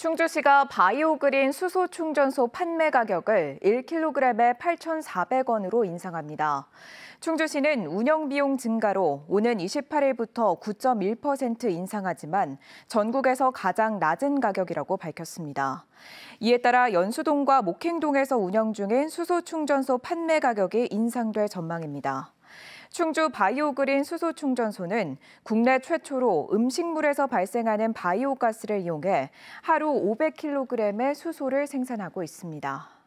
충주시가 바이오그린 수소 충전소 판매 가격을 1kg에 8,400원으로 인상합니다. 충주시는 운영 비용 증가로 오는 28일부터 9.1% 인상하지만 전국에서 가장 낮은 가격이라고 밝혔습니다. 이에 따라 연수동과 목행동에서 운영 중인 수소 충전소 판매 가격이 인상될 전망입니다. 충주 바이오그린 수소충전소는 국내 최초로 음식물에서 발생하는 바이오가스를 이용해 하루 500kg의 수소를 생산하고 있습니다.